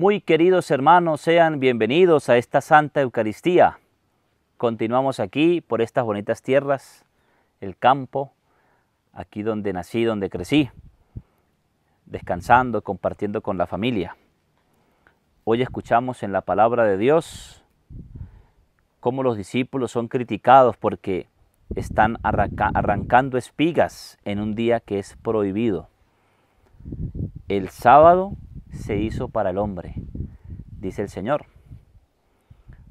Muy queridos hermanos, sean bienvenidos a esta Santa Eucaristía. Continuamos aquí por estas bonitas tierras, el campo, aquí donde nací, donde crecí, descansando, compartiendo con la familia. Hoy escuchamos en la palabra de Dios cómo los discípulos son criticados porque están arrancando espigas en un día que es prohibido. El sábado se hizo para el hombre, dice el Señor.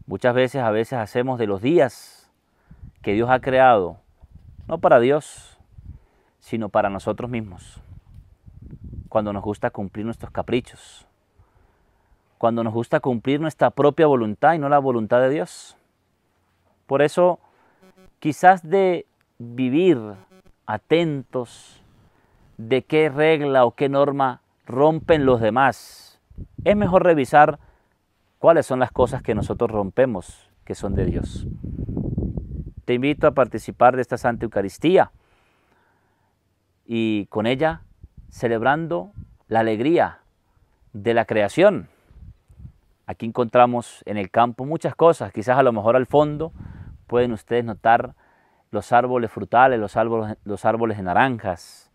Muchas veces a veces hacemos de los días que Dios ha creado, no para Dios, sino para nosotros mismos. Cuando nos gusta cumplir nuestros caprichos, cuando nos gusta cumplir nuestra propia voluntad y no la voluntad de Dios. Por eso, quizás de vivir atentos de qué regla o qué norma rompen los demás. Es mejor revisar cuáles son las cosas que nosotros rompemos, que son de Dios. Te invito a participar de esta Santa Eucaristía y con ella celebrando la alegría de la creación. Aquí encontramos en el campo muchas cosas, quizás a lo mejor al fondo pueden ustedes notar los árboles frutales, los árboles, los árboles de naranjas,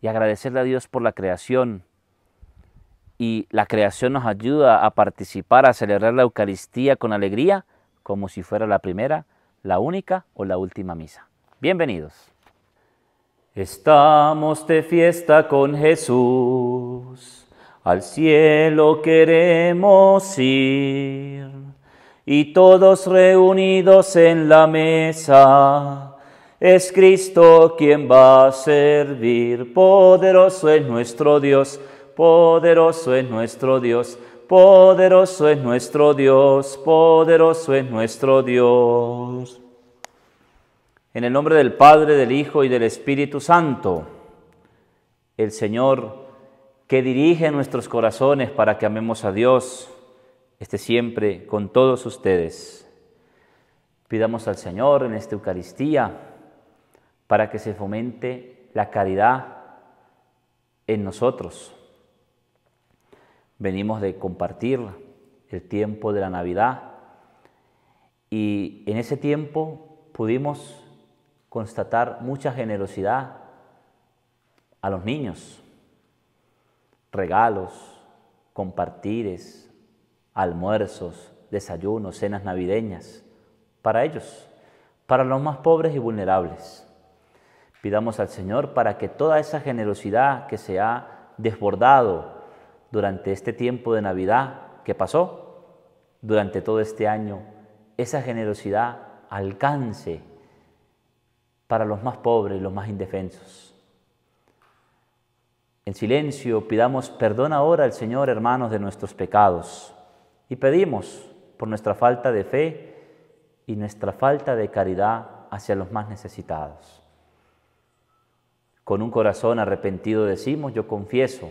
y agradecerle a Dios por la creación, y la creación nos ayuda a participar, a celebrar la Eucaristía con alegría, como si fuera la primera, la única o la última misa. Bienvenidos. Estamos de fiesta con Jesús, al cielo queremos ir, y todos reunidos en la mesa, es Cristo quien va a servir, poderoso es nuestro Dios, poderoso es nuestro Dios, poderoso es nuestro Dios, poderoso es nuestro Dios. En el nombre del Padre, del Hijo y del Espíritu Santo, el Señor que dirige nuestros corazones para que amemos a Dios, esté siempre con todos ustedes. Pidamos al Señor en esta Eucaristía para que se fomente la caridad en nosotros venimos de compartir el tiempo de la Navidad y en ese tiempo pudimos constatar mucha generosidad a los niños, regalos, compartires, almuerzos, desayunos, cenas navideñas, para ellos, para los más pobres y vulnerables. Pidamos al Señor para que toda esa generosidad que se ha desbordado durante este tiempo de Navidad que pasó, durante todo este año, esa generosidad alcance para los más pobres y los más indefensos. En silencio pidamos perdón ahora al Señor, hermanos, de nuestros pecados y pedimos por nuestra falta de fe y nuestra falta de caridad hacia los más necesitados. Con un corazón arrepentido decimos, yo confieso,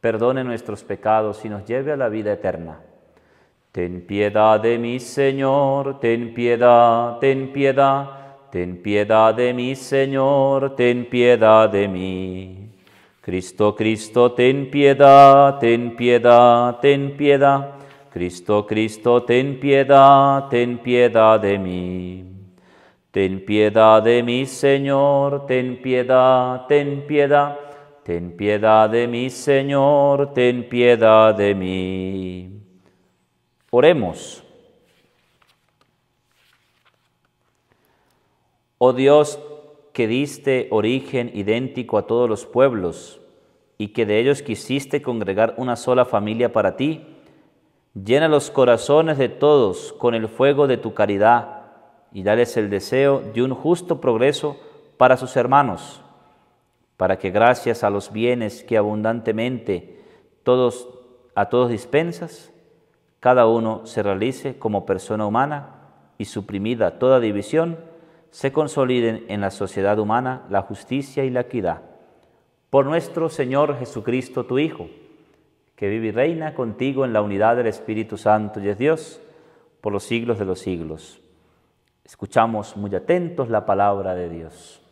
perdone nuestros pecados y nos lleve a la vida eterna. Ten piedad de mí, Señor, ten piedad, ten piedad, ten piedad de mí, Señor, ten piedad de mí. Cristo, Cristo, ten piedad, ten piedad, ten piedad. Cristo, Cristo, ten piedad, ten piedad de mí. Ten piedad de mí, Señor, ten piedad, ten piedad. Ten piedad de mí, Señor, ten piedad de mí. Oremos. Oh Dios, que diste origen idéntico a todos los pueblos y que de ellos quisiste congregar una sola familia para ti, llena los corazones de todos con el fuego de tu caridad y dales el deseo de un justo progreso para sus hermanos para que gracias a los bienes que abundantemente todos, a todos dispensas, cada uno se realice como persona humana y suprimida toda división, se consoliden en la sociedad humana la justicia y la equidad. Por nuestro Señor Jesucristo, tu Hijo, que vive y reina contigo en la unidad del Espíritu Santo y es Dios, por los siglos de los siglos. Escuchamos muy atentos la palabra de Dios.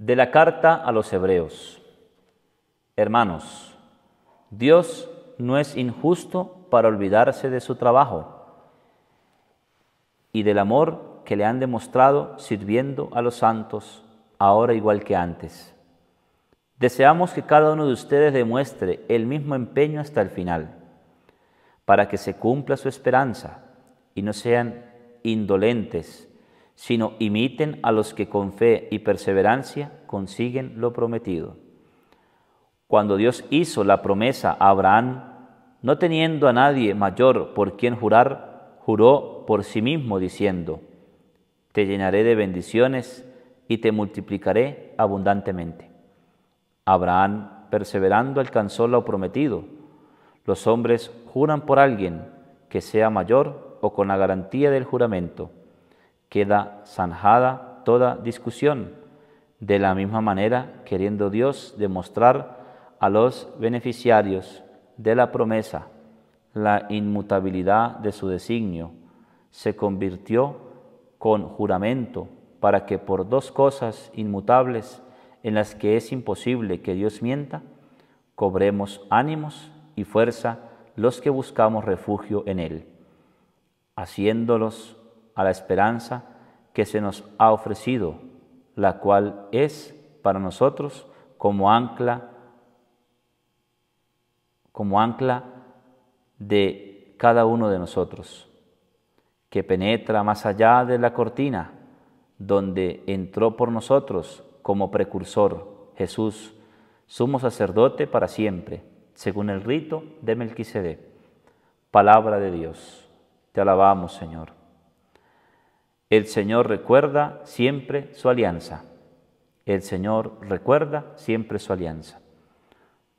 De la carta a los hebreos. Hermanos, Dios no es injusto para olvidarse de su trabajo y del amor que le han demostrado sirviendo a los santos, ahora igual que antes. Deseamos que cada uno de ustedes demuestre el mismo empeño hasta el final, para que se cumpla su esperanza y no sean indolentes sino imiten a los que con fe y perseverancia consiguen lo prometido. Cuando Dios hizo la promesa a Abraham, no teniendo a nadie mayor por quien jurar, juró por sí mismo diciendo, Te llenaré de bendiciones y te multiplicaré abundantemente. Abraham, perseverando, alcanzó lo prometido. Los hombres juran por alguien que sea mayor o con la garantía del juramento queda zanjada toda discusión. De la misma manera, queriendo Dios demostrar a los beneficiarios de la promesa la inmutabilidad de su designio, se convirtió con juramento para que por dos cosas inmutables en las que es imposible que Dios mienta, cobremos ánimos y fuerza los que buscamos refugio en Él, haciéndolos a la esperanza que se nos ha ofrecido, la cual es para nosotros como ancla, como ancla de cada uno de nosotros, que penetra más allá de la cortina donde entró por nosotros como precursor Jesús, sumo sacerdote para siempre, según el rito de Melquisedec. Palabra de Dios. Te alabamos, Señor. El Señor recuerda siempre su alianza. El Señor recuerda siempre su alianza.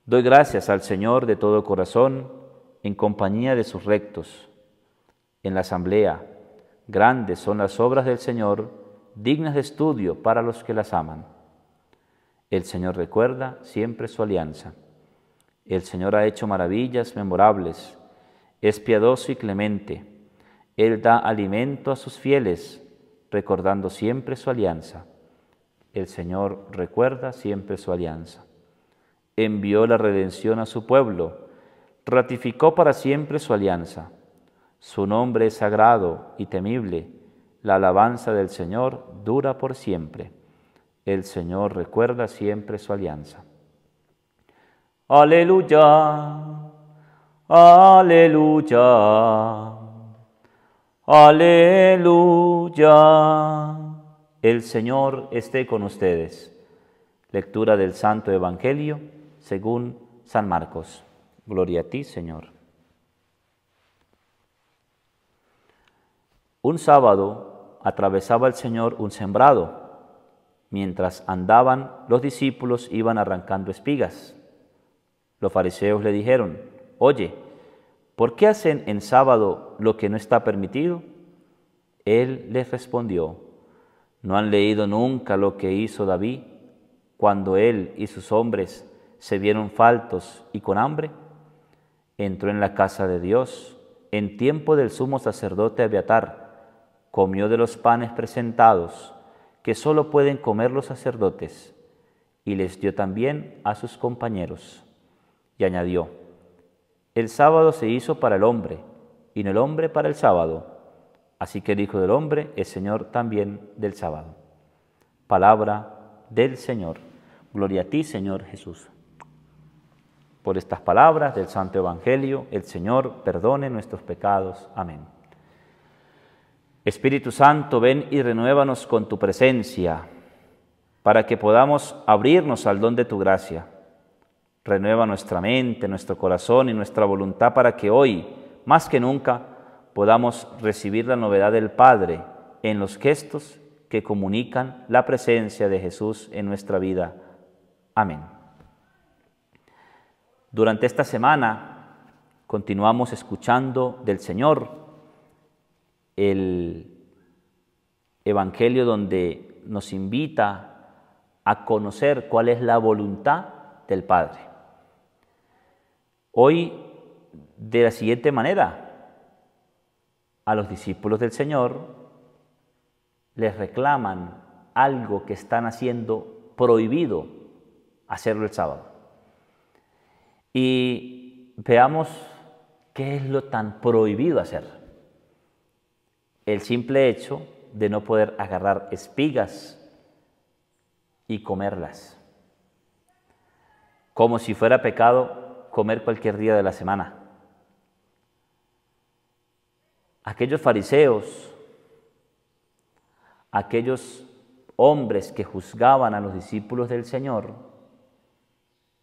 Doy gracias al Señor de todo corazón, en compañía de sus rectos. En la asamblea, grandes son las obras del Señor, dignas de estudio para los que las aman. El Señor recuerda siempre su alianza. El Señor ha hecho maravillas memorables, es piadoso y clemente él da alimento a sus fieles, recordando siempre su alianza. El Señor recuerda siempre su alianza. Envió la redención a su pueblo, ratificó para siempre su alianza. Su nombre es sagrado y temible. La alabanza del Señor dura por siempre. El Señor recuerda siempre su alianza. Aleluya. Aleluya. Aleluya. El Señor esté con ustedes. Lectura del Santo Evangelio según San Marcos. Gloria a ti, Señor. Un sábado atravesaba el Señor un sembrado. Mientras andaban, los discípulos iban arrancando espigas. Los fariseos le dijeron, Oye, ¿por qué hacen en sábado lo que no está permitido? Él les respondió, ¿no han leído nunca lo que hizo David cuando él y sus hombres se vieron faltos y con hambre? Entró en la casa de Dios en tiempo del sumo sacerdote Abiatar, comió de los panes presentados que solo pueden comer los sacerdotes, y les dio también a sus compañeros. Y añadió, el sábado se hizo para el hombre, y no el hombre para el sábado. Así que el Hijo del Hombre es Señor también del sábado. Palabra del Señor. Gloria a ti, Señor Jesús. Por estas palabras del Santo Evangelio, el Señor perdone nuestros pecados. Amén. Espíritu Santo, ven y renuévanos con tu presencia, para que podamos abrirnos al don de tu gracia Renueva nuestra mente, nuestro corazón y nuestra voluntad para que hoy, más que nunca, podamos recibir la novedad del Padre en los gestos que comunican la presencia de Jesús en nuestra vida. Amén. Durante esta semana continuamos escuchando del Señor el Evangelio donde nos invita a conocer cuál es la voluntad del Padre hoy de la siguiente manera. A los discípulos del Señor les reclaman algo que están haciendo prohibido hacerlo el sábado. Y veamos qué es lo tan prohibido hacer. El simple hecho de no poder agarrar espigas y comerlas. Como si fuera pecado comer cualquier día de la semana. Aquellos fariseos, aquellos hombres que juzgaban a los discípulos del Señor,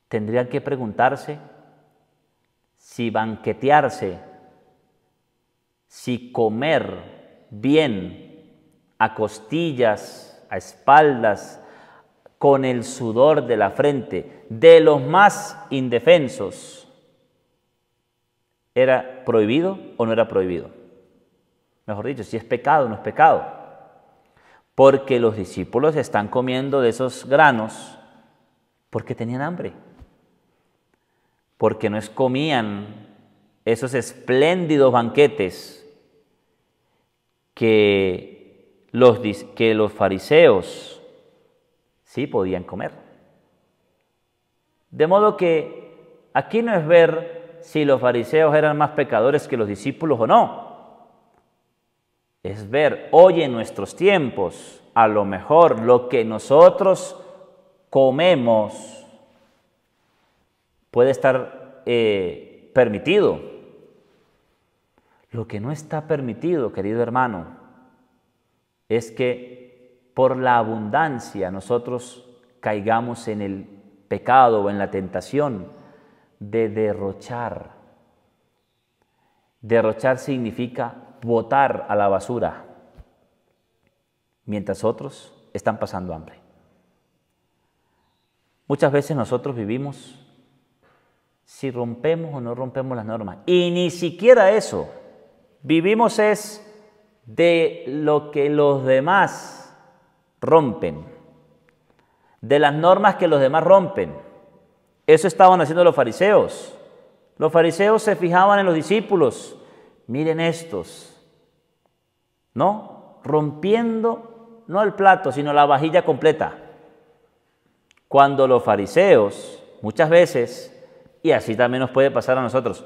tendrían que preguntarse si banquetearse, si comer bien a costillas, a espaldas con el sudor de la frente de los más indefensos. ¿Era prohibido o no era prohibido? Mejor dicho, si es pecado o no es pecado. Porque los discípulos están comiendo de esos granos porque tenían hambre. Porque no comían esos espléndidos banquetes que los, que los fariseos sí podían comer. De modo que aquí no es ver si los fariseos eran más pecadores que los discípulos o no. Es ver hoy en nuestros tiempos, a lo mejor lo que nosotros comemos puede estar eh, permitido. Lo que no está permitido, querido hermano, es que por la abundancia nosotros caigamos en el pecado o en la tentación de derrochar. Derrochar significa botar a la basura, mientras otros están pasando hambre. Muchas veces nosotros vivimos si rompemos o no rompemos las normas. Y ni siquiera eso. Vivimos es de lo que los demás rompen, de las normas que los demás rompen. Eso estaban haciendo los fariseos. Los fariseos se fijaban en los discípulos. Miren estos, ¿no? Rompiendo no el plato, sino la vajilla completa. Cuando los fariseos, muchas veces, y así también nos puede pasar a nosotros,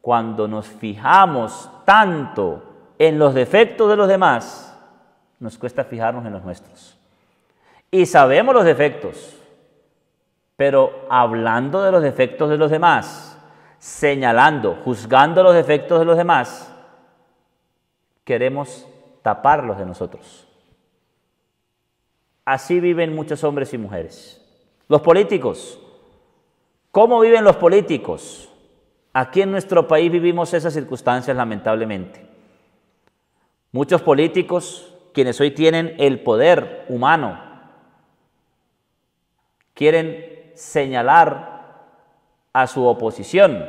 cuando nos fijamos tanto en los defectos de los demás, nos cuesta fijarnos en los nuestros. Y sabemos los defectos, pero hablando de los defectos de los demás, señalando, juzgando los defectos de los demás, queremos taparlos de nosotros. Así viven muchos hombres y mujeres. Los políticos. ¿Cómo viven los políticos? Aquí en nuestro país vivimos esas circunstancias lamentablemente. Muchos políticos quienes hoy tienen el poder humano, quieren señalar a su oposición.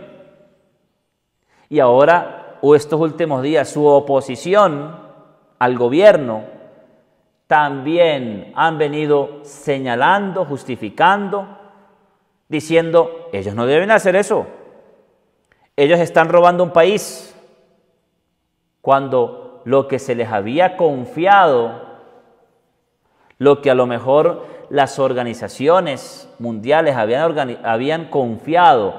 Y ahora, o estos últimos días, su oposición al gobierno también han venido señalando, justificando, diciendo, ellos no deben hacer eso. Ellos están robando un país. Cuando lo que se les había confiado, lo que a lo mejor las organizaciones mundiales habían, habían confiado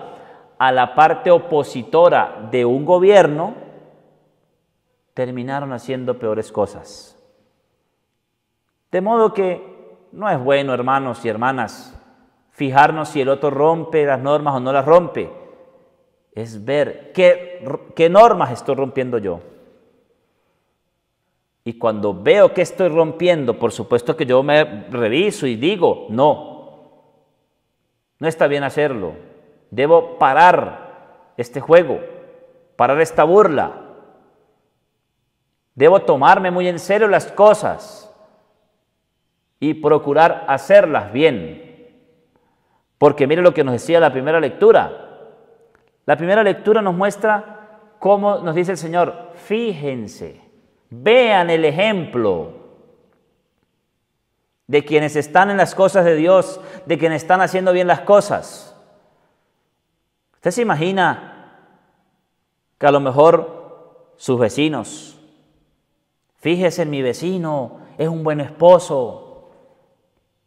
a la parte opositora de un gobierno, terminaron haciendo peores cosas. De modo que no es bueno, hermanos y hermanas, fijarnos si el otro rompe las normas o no las rompe. Es ver qué normas estoy rompiendo yo. Y cuando veo que estoy rompiendo, por supuesto que yo me reviso y digo, no, no está bien hacerlo. Debo parar este juego, parar esta burla. Debo tomarme muy en serio las cosas y procurar hacerlas bien. Porque mire lo que nos decía la primera lectura. La primera lectura nos muestra cómo nos dice el Señor, fíjense Vean el ejemplo de quienes están en las cosas de Dios, de quienes están haciendo bien las cosas. Usted se imagina que a lo mejor sus vecinos, fíjese en mi vecino, es un buen esposo,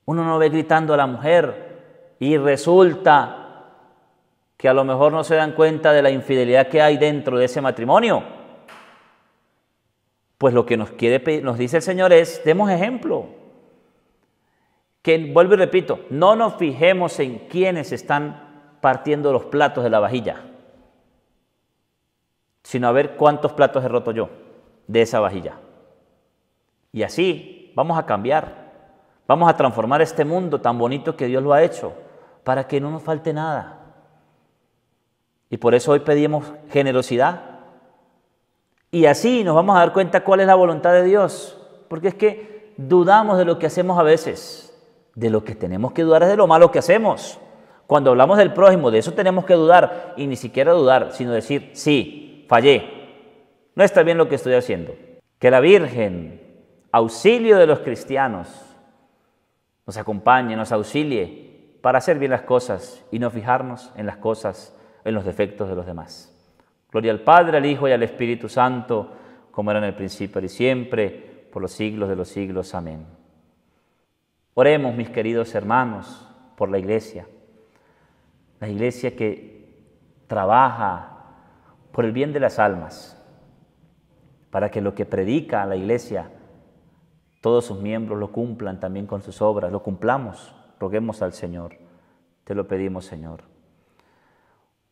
uno no ve gritando a la mujer y resulta que a lo mejor no se dan cuenta de la infidelidad que hay dentro de ese matrimonio. Pues lo que nos quiere nos dice el Señor es, demos ejemplo. Que vuelvo y repito, no nos fijemos en quienes están partiendo los platos de la vajilla, sino a ver cuántos platos he roto yo de esa vajilla. Y así vamos a cambiar, vamos a transformar este mundo tan bonito que Dios lo ha hecho, para que no nos falte nada. Y por eso hoy pedimos generosidad, y así nos vamos a dar cuenta cuál es la voluntad de Dios. Porque es que dudamos de lo que hacemos a veces. De lo que tenemos que dudar es de lo malo que hacemos. Cuando hablamos del prójimo, de eso tenemos que dudar. Y ni siquiera dudar, sino decir, sí, fallé. No está bien lo que estoy haciendo. Que la Virgen, auxilio de los cristianos, nos acompañe, nos auxilie para hacer bien las cosas y no fijarnos en las cosas, en los defectos de los demás. Gloria al Padre, al Hijo y al Espíritu Santo, como era en el principio y siempre, por los siglos de los siglos. Amén. Oremos, mis queridos hermanos, por la iglesia. La iglesia que trabaja por el bien de las almas, para que lo que predica la iglesia, todos sus miembros lo cumplan también con sus obras, lo cumplamos, roguemos al Señor, te lo pedimos Señor.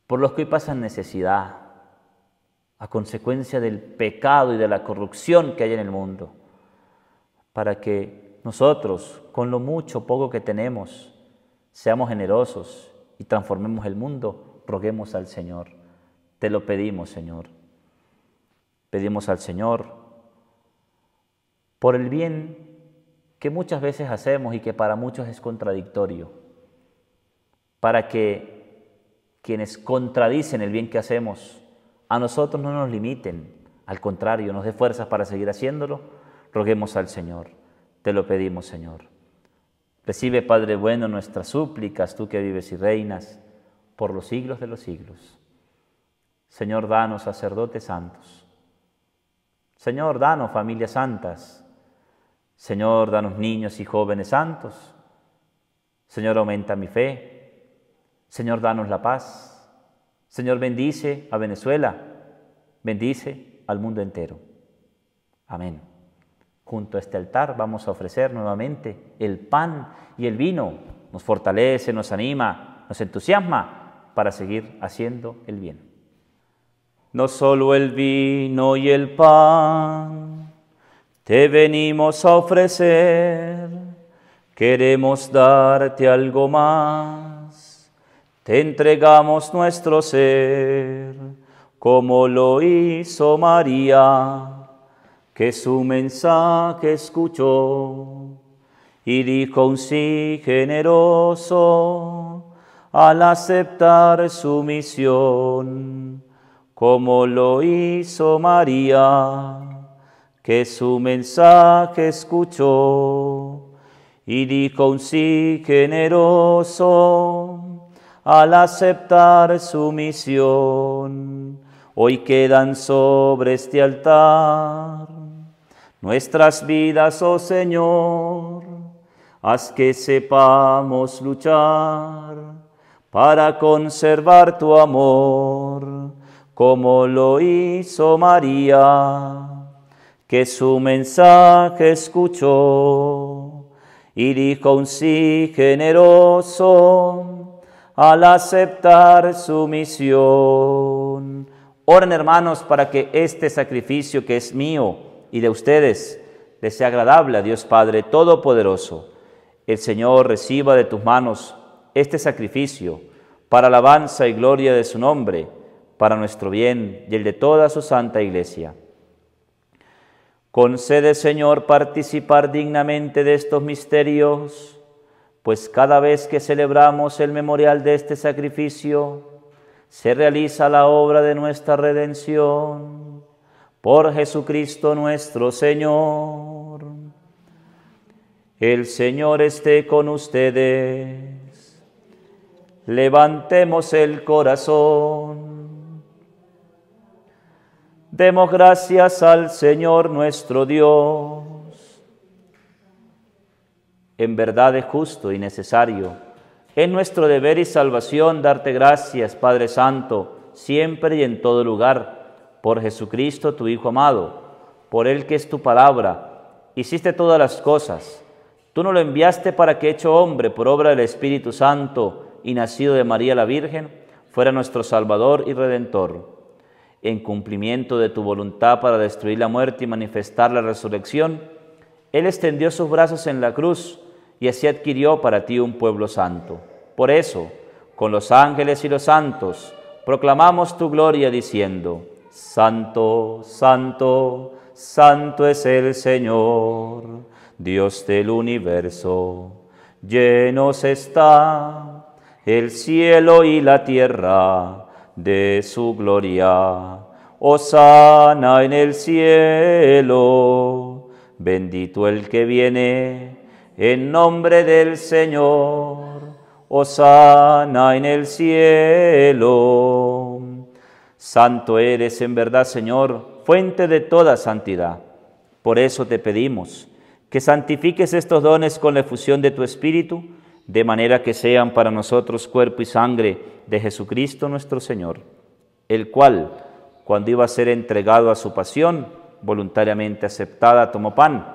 Por los que hoy pasan necesidad, a consecuencia del pecado y de la corrupción que hay en el mundo, para que nosotros, con lo mucho o poco que tenemos, seamos generosos y transformemos el mundo, roguemos al Señor. Te lo pedimos, Señor. Pedimos al Señor por el bien que muchas veces hacemos y que para muchos es contradictorio, para que quienes contradicen el bien que hacemos, a nosotros no nos limiten, al contrario, nos dé fuerzas para seguir haciéndolo, roguemos al Señor. Te lo pedimos, Señor. Recibe, Padre bueno, nuestras súplicas, tú que vives y reinas, por los siglos de los siglos. Señor, danos sacerdotes santos. Señor, danos familias santas. Señor, danos niños y jóvenes santos. Señor, aumenta mi fe. Señor, danos la paz. Señor, bendice a Venezuela, bendice al mundo entero. Amén. Junto a este altar vamos a ofrecer nuevamente el pan y el vino. Nos fortalece, nos anima, nos entusiasma para seguir haciendo el bien. No solo el vino y el pan te venimos a ofrecer, queremos darte algo más te entregamos nuestro ser, como lo hizo María, que su mensaje escuchó y di con sí generoso al aceptar su misión, como lo hizo María, que su mensaje escuchó y dijo un sí generoso al aceptar su misión. Hoy quedan sobre este altar nuestras vidas, oh Señor. Haz que sepamos luchar para conservar tu amor, como lo hizo María, que su mensaje escuchó y dijo un sí generoso al aceptar su misión. Oren hermanos para que este sacrificio que es mío y de ustedes les sea agradable a Dios Padre Todopoderoso. El Señor reciba de tus manos este sacrificio para alabanza y gloria de su nombre, para nuestro bien y el de toda su santa iglesia. Concede, Señor, participar dignamente de estos misterios pues cada vez que celebramos el memorial de este sacrificio, se realiza la obra de nuestra redención por Jesucristo nuestro Señor. El Señor esté con ustedes. Levantemos el corazón. Demos gracias al Señor nuestro Dios. En verdad es justo y necesario. Es nuestro deber y salvación darte gracias, Padre Santo, siempre y en todo lugar, por Jesucristo, tu Hijo amado, por Él que es tu palabra. Hiciste todas las cosas. Tú no lo enviaste para que, hecho hombre por obra del Espíritu Santo y nacido de María la Virgen, fuera nuestro Salvador y Redentor. En cumplimiento de tu voluntad para destruir la muerte y manifestar la resurrección, Él extendió sus brazos en la cruz y así adquirió para ti un pueblo santo. Por eso, con los ángeles y los santos, proclamamos tu gloria diciendo, Santo, santo, santo es el Señor, Dios del universo, llenos está el cielo y la tierra de su gloria. Osana en el cielo, bendito el que viene en nombre del Señor. Osana en el cielo. Santo eres en verdad, Señor, fuente de toda santidad. Por eso te pedimos que santifiques estos dones con la efusión de tu Espíritu, de manera que sean para nosotros cuerpo y sangre de Jesucristo nuestro Señor, el cual, cuando iba a ser entregado a su pasión, voluntariamente aceptada, tomó pan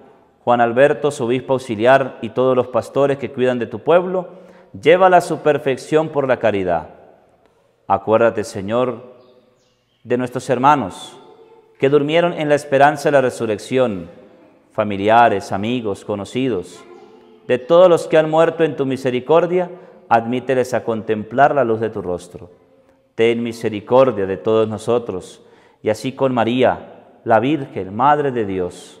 Juan Alberto, su obispo auxiliar, y todos los pastores que cuidan de tu pueblo, llévala a su perfección por la caridad. Acuérdate, Señor, de nuestros hermanos que durmieron en la esperanza de la resurrección, familiares, amigos, conocidos, de todos los que han muerto en tu misericordia, admíteles a contemplar la luz de tu rostro. Ten misericordia de todos nosotros, y así con María, la Virgen, Madre de Dios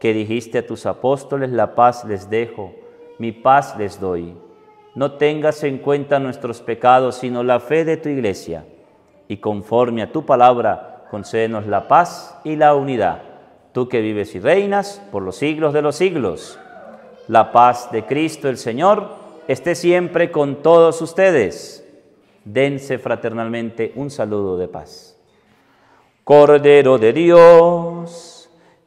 que dijiste a tus apóstoles, la paz les dejo, mi paz les doy. No tengas en cuenta nuestros pecados, sino la fe de tu iglesia, y conforme a tu palabra, concédenos la paz y la unidad, tú que vives y reinas por los siglos de los siglos. La paz de Cristo el Señor esté siempre con todos ustedes. Dense fraternalmente un saludo de paz. Cordero de Dios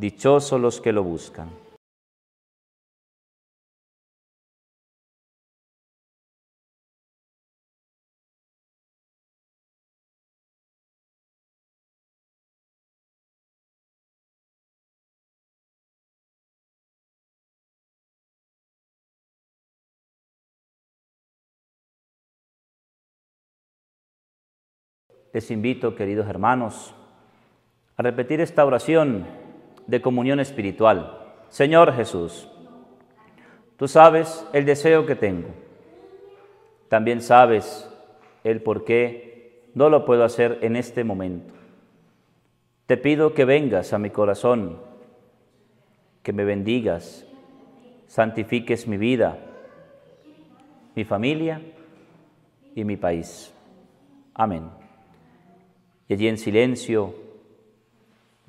dichosos los que lo buscan. Les invito, queridos hermanos, a repetir esta oración de comunión espiritual. Señor Jesús, tú sabes el deseo que tengo. También sabes el por qué no lo puedo hacer en este momento. Te pido que vengas a mi corazón, que me bendigas, santifiques mi vida, mi familia y mi país. Amén. Y allí en silencio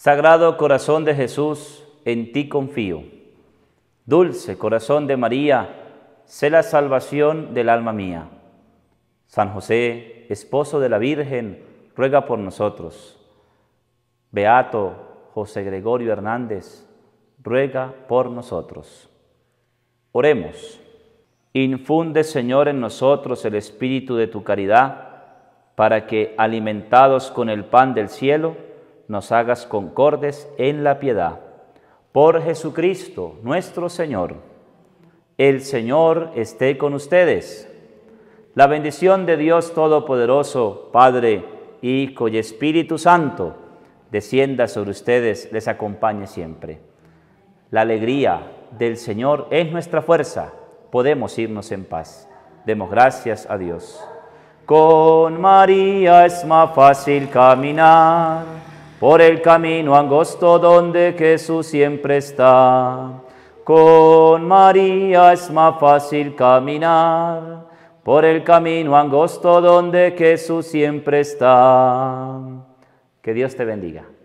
Sagrado corazón de Jesús, en ti confío. Dulce corazón de María, sé la salvación del alma mía. San José, esposo de la Virgen, ruega por nosotros. Beato José Gregorio Hernández, ruega por nosotros. Oremos. Infunde, Señor, en nosotros el espíritu de tu caridad, para que, alimentados con el pan del cielo, nos hagas concordes en la piedad. Por Jesucristo nuestro Señor. El Señor esté con ustedes. La bendición de Dios Todopoderoso, Padre, Hijo y Espíritu Santo, descienda sobre ustedes, les acompañe siempre. La alegría del Señor es nuestra fuerza. Podemos irnos en paz. Demos gracias a Dios. Con María es más fácil caminar por el camino angosto donde Jesús siempre está. Con María es más fácil caminar, por el camino angosto donde Jesús siempre está. Que Dios te bendiga.